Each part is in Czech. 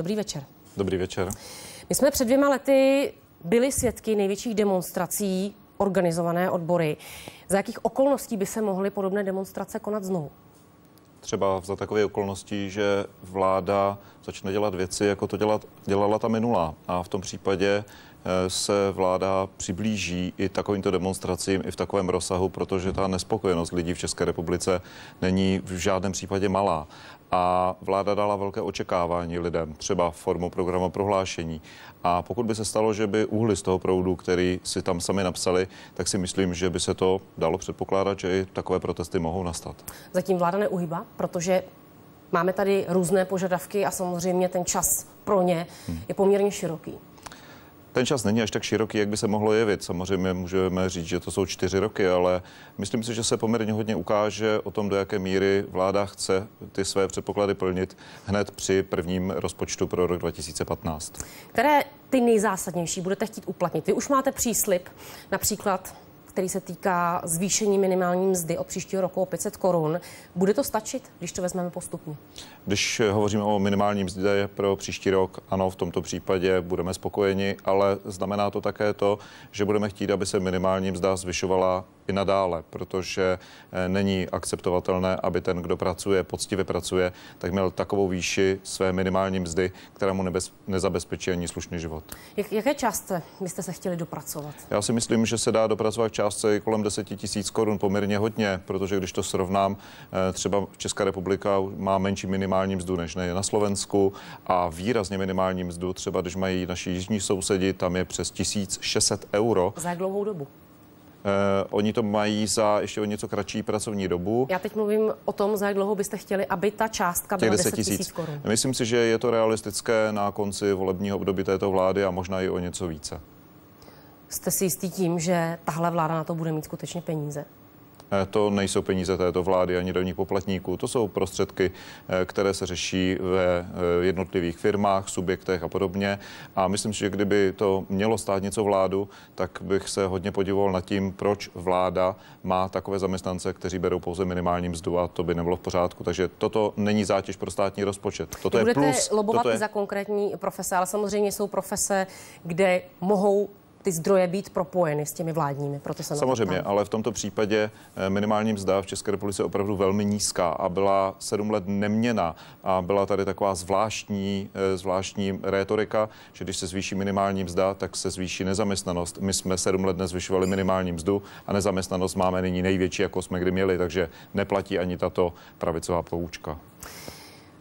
Dobrý večer. Dobrý večer. My jsme před dvěma lety byli svědky největších demonstrací organizované odbory. Za jakých okolností by se mohly podobné demonstrace konat znovu? Třeba za takové okolnosti, že vláda začne dělat věci, jako to dělat, dělala ta minulá. A v tom případě se vláda přiblíží i takovýmto demonstracím i v takovém rozsahu, protože ta nespokojenost lidí v České republice není v žádném případě malá. A vláda dala velké očekávání lidem, třeba formou programu prohlášení. A pokud by se stalo, že by uhly z toho proudu, který si tam sami napsali, tak si myslím, že by se to dalo předpokládat, že i takové protesty mohou nastat. Zatím vláda neuhýba, protože máme tady různé požadavky a samozřejmě ten čas pro ně je poměrně široký. Ten čas není až tak široký, jak by se mohlo jevit. Samozřejmě můžeme říct, že to jsou čtyři roky, ale myslím si, že se poměrně hodně ukáže o tom, do jaké míry vláda chce ty své předpoklady plnit hned při prvním rozpočtu pro rok 2015. Které ty nejzásadnější budete chtít uplatnit? Vy už máte příslip, například který se týká zvýšení minimální mzdy od příštího roku o 500 korun. Bude to stačit, když to vezmeme postupně? Když eh, hovoříme o minimální mzdě pro příští rok, ano, v tomto případě budeme spokojeni, ale znamená to také to, že budeme chtít, aby se minimální mzda zvyšovala i nadále, protože eh, není akceptovatelné, aby ten, kdo pracuje, poctivě pracuje, tak měl takovou výši své minimální mzdy, která mu nebez, nezabezpečí ani slušný život. Jak, jaké částce byste se chtěli dopracovat? Já si myslím, že se dá dopracovat částce i kolem 10 tisíc korun poměrně hodně, protože když to srovnám, eh, třeba Česká republika má menší minimální mzdu než ne na Slovensku a výrazně minimální mzdu, třeba když mají naši jižní sousedi, tam je přes 1600 euro. Za jak dlouhou dobu? Uh, oni to mají za ještě o něco kratší pracovní dobu. Já teď mluvím o tom, za jak dlouho byste chtěli, aby ta částka byla 10 tisíc korun. Myslím si, že je to realistické na konci volebního období této vlády a možná i o něco více. Jste si jistý tím, že tahle vláda na to bude mít skutečně peníze? Eh, to nejsou peníze této vlády ani do ní poplatníků. To jsou prostředky, eh, které se řeší ve eh, jednotlivých firmách, subjektech a podobně. A myslím si, že kdyby to mělo stát něco vládu, tak bych se hodně podivoval nad tím, proč vláda má takové zaměstnance, kteří berou pouze minimální mzdu a to by nebylo v pořádku. Takže toto není zátěž pro státní rozpočet. Toto Vy je budete plus, lobovat toto je... za konkrétní profese, ale samozřejmě jsou profese, kde mohou ty zdroje být propojeny s těmi vládními. Proto se Samozřejmě, tam. ale v tomto případě eh, minimální mzda v České republice je opravdu velmi nízká a byla sedm let neměna a byla tady taková zvláštní, eh, zvláštní rétorika, že když se zvýší minimální mzda, tak se zvýší nezaměstnanost. My jsme sedm let nezvyšovali minimální mzdu a nezaměstnanost máme nyní největší, jako jsme kdy měli, takže neplatí ani tato pravicová poučka.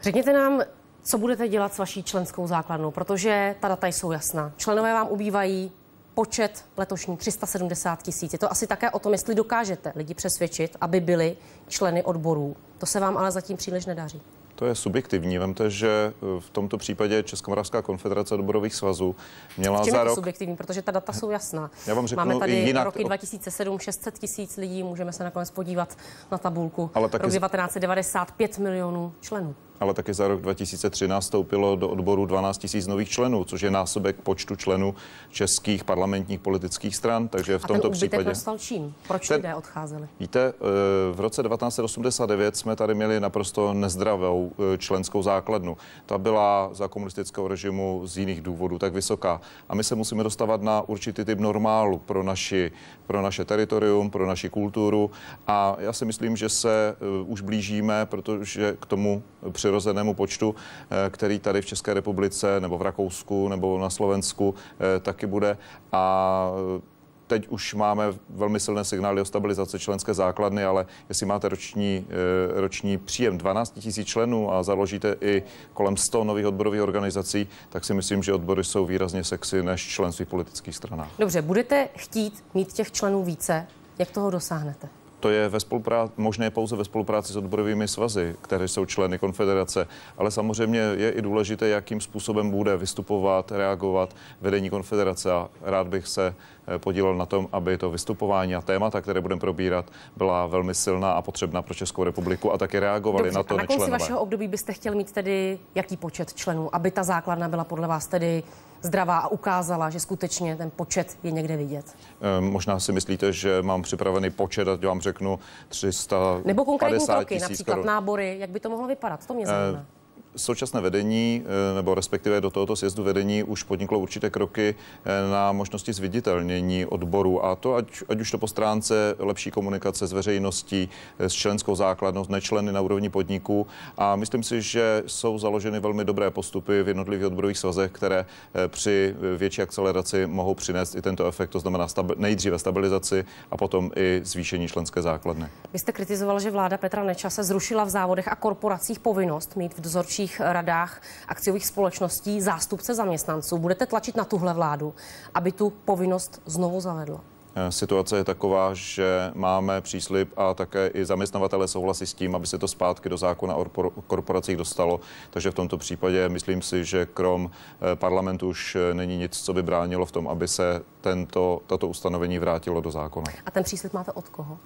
Řekněte nám, co budete dělat s vaší členskou základnou, protože ta data jsou jasná. Členové vám ubývají, počet letošní 370 tisíc. Je to asi také o tom, jestli dokážete lidi přesvědčit, aby byli členy odborů. To se vám ale zatím příliš nedaří. To je subjektivní. Vemte, že e, v tomto případě Českomoravská konfederace odborových svazů měla za rok... subjektivní, protože ta data jsou jasná. Já vám řeknu, Máme tady jinak... roky 2007 600 tisíc lidí, můžeme se nakonec podívat na tabulku. Ale taky... Rok 1995 milionů členů ale také za rok 2013 stoupilo do odboru 12 000 nových členů, což je násobek počtu členů českých parlamentních politických stran. Takže v A tomto ten případě. Nastal čím? Proč ten, lidé odcházeli? Víte, eh, v roce 1989 jsme tady měli naprosto nezdravou eh, členskou základnu. Ta byla za komunistického režimu z jiných důvodů tak vysoká. A my se musíme dostávat na určitý typ normálu pro, naši, pro naše teritorium, pro naši kulturu. A já si myslím, že se eh, už blížíme, protože k tomu před přirozenému počtu, eh, který tady v České republice nebo v Rakousku nebo na Slovensku eh, taky bude. A eh, teď už máme velmi silné signály o stabilizaci členské základny, ale jestli máte roční, roční příjem 12 000 členů a založíte i kolem 100 nových odborových organizací, tak si myslím, že odbory jsou výrazně sexy než členství politických stranách. Dobře, budete chtít mít těch členů více? Jak toho dosáhnete? To je ve spolupráci, možné pouze ve spolupráci s odborovými svazy, které jsou členy konfederace, ale samozřejmě je i důležité, jakým způsobem bude vystupovat, reagovat vedení konfederace a rád bych se eh, podílel na tom, aby to vystupování a témata, které budeme probírat, byla velmi silná a potřebná pro Českou republiku a také reagovali Dobře, na to a na konci vašeho období byste chtěl mít tedy jaký počet členů, aby ta základna byla podle vás tedy zdravá a ukázala, že skutečně ten počet je někde vidět. E, možná si myslíte, že mám připravený počet a vám řeknu 300. Nebo konkrétní kroky, například korun. nábory, jak by to mohlo vypadat, to mě ehm, zajímá. E, současné vedení, eh, nebo respektive do tohoto sjezdu vedení už podniklo určité kroky eh, na možnosti zviditelnění odboru a to ať, ať už to po stránce lepší komunikace s veřejností, eh, s členskou základnou, s nečleny na úrovni podniků a myslím si, že jsou založeny velmi dobré postupy v jednotlivých odborových svazech, které při větší akceleraci mohou přinést i tento efekt, to znamená stabi- nejdříve stabilizaci a potom i zvýšení členské základny. Vy jste kritizoval, že vláda Petra Nečase zrušila v závodech a korporacích povinnost mít v dozorčí dozorčích radách akciových společností zástupce zaměstnanců. Budete tlačit na tuhle vládu, aby tu povinnost znovu zavedla? Eh, situace je taková, že máme příslip a také i zaměstnavatele souhlasí s tím, aby se to zpátky do zákona o korporacích dostalo. Takže v tomto případě myslím si, že krom eh, parlamentu už eh, není nic, co by bránilo v tom, aby se tento, tato ustanovení vrátilo do zákona. A ten příslip máte od koho?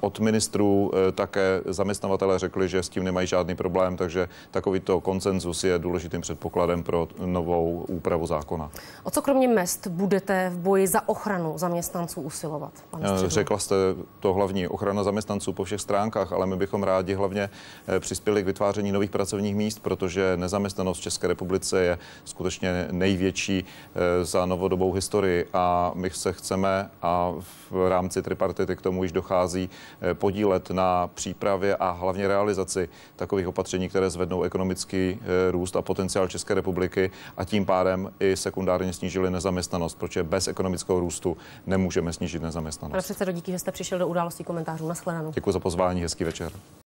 Od ministrů také zaměstnavatele řekli, že s tím nemají žádný problém, takže takovýto konsenzus je důležitým předpokladem pro novou úpravu zákona. O co kromě mest budete v boji za ochranu zaměstnanců usilovat? Pane eh, Řekla jste to hlavní, ochrana zaměstnanců po všech stránkách, ale my bychom rádi hlavně eh, přispěli k vytváření nových pracovních míst, protože nezaměstnanost v České republice je skutečně největší eh, za novodobou historii a my se chceme a v rámci tripartity k tomu již dochází podílet na přípravě a hlavně realizaci takových opatření, které zvednou ekonomický růst a potenciál České republiky a tím pádem i sekundárně snížili nezaměstnanost, protože bez ekonomického růstu nemůžeme můžeme snížit nezaměstnanost. Pane předsedo, díky, že jste přišel do události komentářů. Naschledanou. Děkuji za pozvání, hezký večer.